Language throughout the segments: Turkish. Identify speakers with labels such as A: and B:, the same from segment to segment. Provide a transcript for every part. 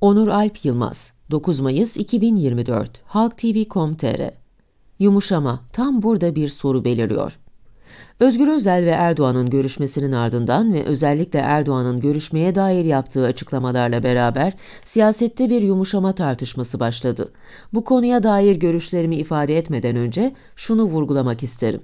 A: Onur Alp Yılmaz 9 Mayıs 2024 Halk TV.com.tr Yumuşama tam burada bir soru beliriyor. Özgür Özel ve Erdoğan'ın görüşmesinin ardından ve özellikle Erdoğan'ın görüşmeye dair yaptığı açıklamalarla beraber siyasette bir yumuşama tartışması başladı. Bu konuya dair görüşlerimi ifade etmeden önce şunu vurgulamak isterim.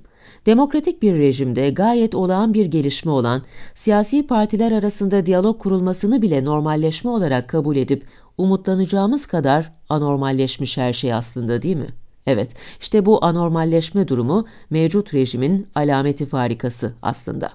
A: Demokratik bir rejimde gayet olağan bir gelişme olan siyasi partiler arasında diyalog kurulmasını bile normalleşme olarak kabul edip umutlanacağımız kadar anormalleşmiş her şey aslında değil mi? Evet, işte bu anormalleşme durumu mevcut rejimin alameti farikası aslında.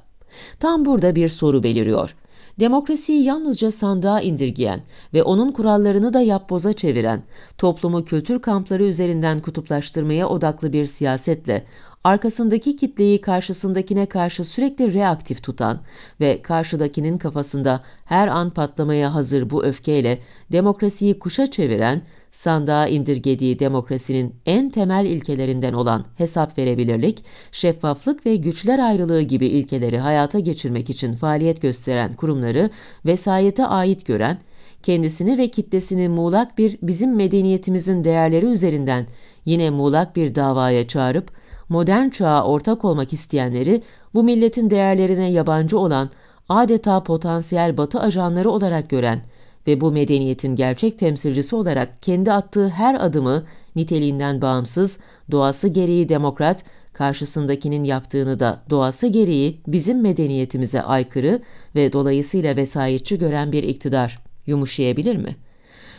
A: Tam burada bir soru beliriyor demokrasiyi yalnızca sandığa indirgeyen ve onun kurallarını da yapboza çeviren, toplumu kültür kampları üzerinden kutuplaştırmaya odaklı bir siyasetle arkasındaki kitleyi karşısındakine karşı sürekli reaktif tutan ve karşıdakinin kafasında her an patlamaya hazır bu öfkeyle demokrasiyi kuşa çeviren sandığa indirgediği demokrasinin en temel ilkelerinden olan hesap verebilirlik, şeffaflık ve güçler ayrılığı gibi ilkeleri hayata geçirmek için faaliyet gösteren kurumları vesayete ait gören, kendisini ve kitlesini muğlak bir bizim medeniyetimizin değerleri üzerinden yine muğlak bir davaya çağırıp modern çağa ortak olmak isteyenleri bu milletin değerlerine yabancı olan adeta potansiyel batı ajanları olarak gören ve bu medeniyetin gerçek temsilcisi olarak kendi attığı her adımı niteliğinden bağımsız, doğası gereği demokrat, karşısındakinin yaptığını da doğası gereği bizim medeniyetimize aykırı ve dolayısıyla vesayetçi gören bir iktidar yumuşayabilir mi?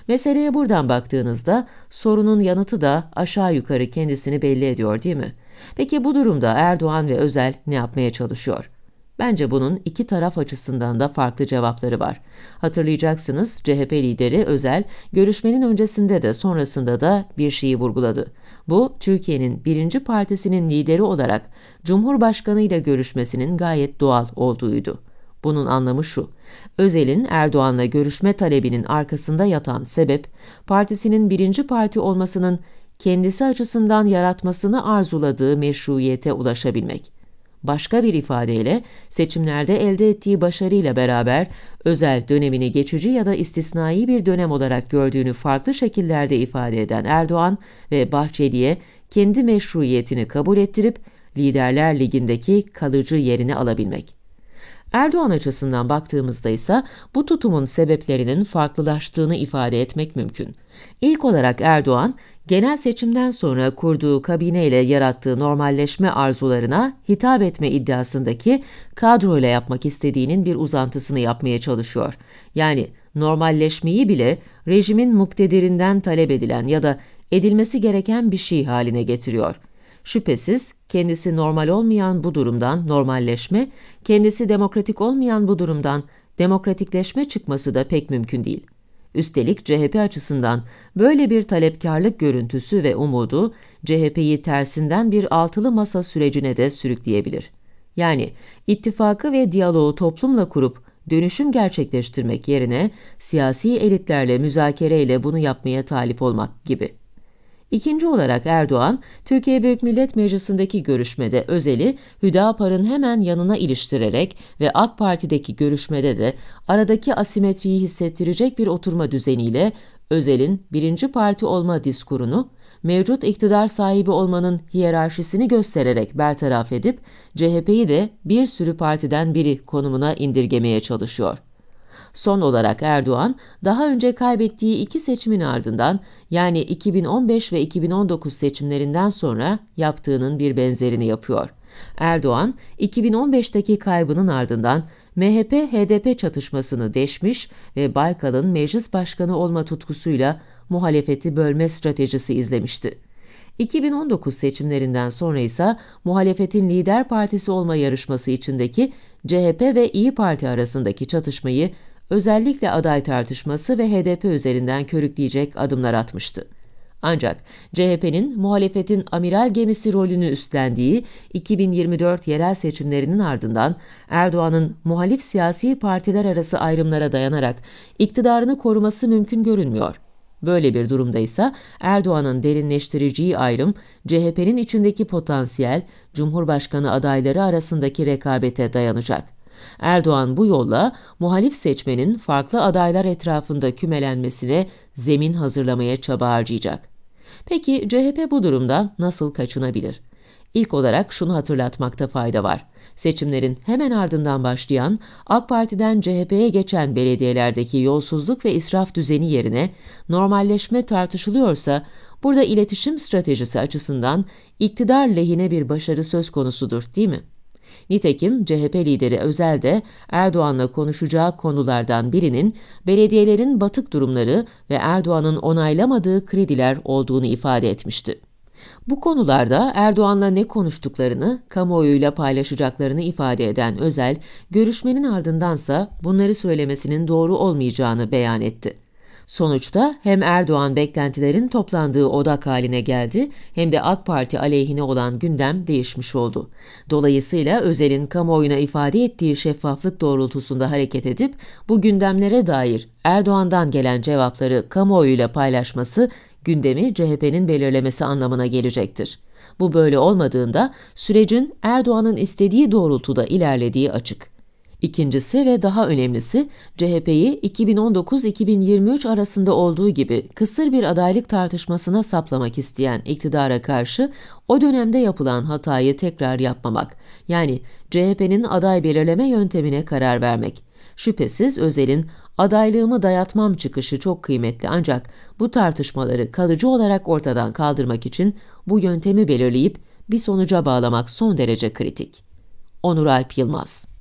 A: Meseleye buradan baktığınızda sorunun yanıtı da aşağı yukarı kendisini belli ediyor değil mi? Peki bu durumda Erdoğan ve Özel ne yapmaya çalışıyor? Bence bunun iki taraf açısından da farklı cevapları var. Hatırlayacaksınız CHP lideri Özel görüşmenin öncesinde de sonrasında da bir şeyi vurguladı. Bu Türkiye'nin birinci partisinin lideri olarak Cumhurbaşkanı ile görüşmesinin gayet doğal olduğuydu. Bunun anlamı şu, Özel'in Erdoğan'la görüşme talebinin arkasında yatan sebep, partisinin birinci parti olmasının kendisi açısından yaratmasını arzuladığı meşruiyete ulaşabilmek. Başka bir ifadeyle seçimlerde elde ettiği başarıyla beraber özel dönemini geçici ya da istisnai bir dönem olarak gördüğünü farklı şekillerde ifade eden Erdoğan ve Bahçeli'ye kendi meşruiyetini kabul ettirip Liderler Ligi'ndeki kalıcı yerini alabilmek. Erdoğan açısından baktığımızda ise bu tutumun sebeplerinin farklılaştığını ifade etmek mümkün. İlk olarak Erdoğan, genel seçimden sonra kurduğu kabineyle yarattığı normalleşme arzularına hitap etme iddiasındaki kadroyla yapmak istediğinin bir uzantısını yapmaya çalışıyor. Yani normalleşmeyi bile rejimin muktedirinden talep edilen ya da edilmesi gereken bir şey haline getiriyor.'' Şüphesiz kendisi normal olmayan bu durumdan normalleşme, kendisi demokratik olmayan bu durumdan demokratikleşme çıkması da pek mümkün değil. Üstelik CHP açısından böyle bir talepkarlık görüntüsü ve umudu CHP'yi tersinden bir altılı masa sürecine de sürükleyebilir. Yani ittifakı ve diyaloğu toplumla kurup dönüşüm gerçekleştirmek yerine siyasi elitlerle müzakereyle bunu yapmaya talip olmak gibi.'' İkinci olarak Erdoğan, Türkiye Büyük Millet Meclisi'ndeki görüşmede Özel'i Hüdapar'ın hemen yanına iliştirerek ve AK Parti'deki görüşmede de aradaki asimetriyi hissettirecek bir oturma düzeniyle Özel'in birinci parti olma diskurunu mevcut iktidar sahibi olmanın hiyerarşisini göstererek bertaraf edip CHP'yi de bir sürü partiden biri konumuna indirgemeye çalışıyor. Son olarak Erdoğan, daha önce kaybettiği iki seçimin ardından yani 2015 ve 2019 seçimlerinden sonra yaptığının bir benzerini yapıyor. Erdoğan, 2015'teki kaybının ardından MHP-HDP çatışmasını deşmiş ve Baykal'ın meclis başkanı olma tutkusuyla muhalefeti bölme stratejisi izlemişti. 2019 seçimlerinden sonra ise muhalefetin lider partisi olma yarışması içindeki CHP ve İyi Parti arasındaki çatışmayı özellikle aday tartışması ve HDP üzerinden körükleyecek adımlar atmıştı. Ancak CHP'nin muhalefetin amiral gemisi rolünü üstlendiği 2024 yerel seçimlerinin ardından Erdoğan'ın muhalif siyasi partiler arası ayrımlara dayanarak iktidarını koruması mümkün görünmüyor. Böyle bir durumda ise Erdoğan'ın derinleştireceği ayrım CHP'nin içindeki potansiyel Cumhurbaşkanı adayları arasındaki rekabete dayanacak. Erdoğan bu yolla muhalif seçmenin farklı adaylar etrafında kümelenmesine zemin hazırlamaya çaba harcayacak. Peki CHP bu durumdan nasıl kaçınabilir? İlk olarak şunu hatırlatmakta fayda var. Seçimlerin hemen ardından başlayan AK Parti'den CHP'ye geçen belediyelerdeki yolsuzluk ve israf düzeni yerine normalleşme tartışılıyorsa burada iletişim stratejisi açısından iktidar lehine bir başarı söz konusudur değil mi? Nitekim CHP lideri Özel de Erdoğan'la konuşacağı konulardan birinin belediyelerin batık durumları ve Erdoğan'ın onaylamadığı krediler olduğunu ifade etmişti. Bu konularda Erdoğan'la ne konuştuklarını kamuoyuyla paylaşacaklarını ifade eden Özel, görüşmenin ardındansa bunları söylemesinin doğru olmayacağını beyan etti. Sonuçta hem Erdoğan beklentilerin toplandığı odak haline geldi hem de AK Parti aleyhine olan gündem değişmiş oldu. Dolayısıyla Özel'in kamuoyuna ifade ettiği şeffaflık doğrultusunda hareket edip bu gündemlere dair Erdoğan'dan gelen cevapları kamuoyuyla paylaşması gündemi CHP'nin belirlemesi anlamına gelecektir. Bu böyle olmadığında sürecin Erdoğan'ın istediği doğrultuda ilerlediği açık. İkincisi ve daha önemlisi CHP'yi 2019-2023 arasında olduğu gibi kısır bir adaylık tartışmasına saplamak isteyen iktidara karşı o dönemde yapılan hatayı tekrar yapmamak. Yani CHP'nin aday belirleme yöntemine karar vermek. Şüphesiz Özel'in adaylığımı dayatmam çıkışı çok kıymetli ancak bu tartışmaları kalıcı olarak ortadan kaldırmak için bu yöntemi belirleyip bir sonuca bağlamak son derece kritik. Onur Alp Yılmaz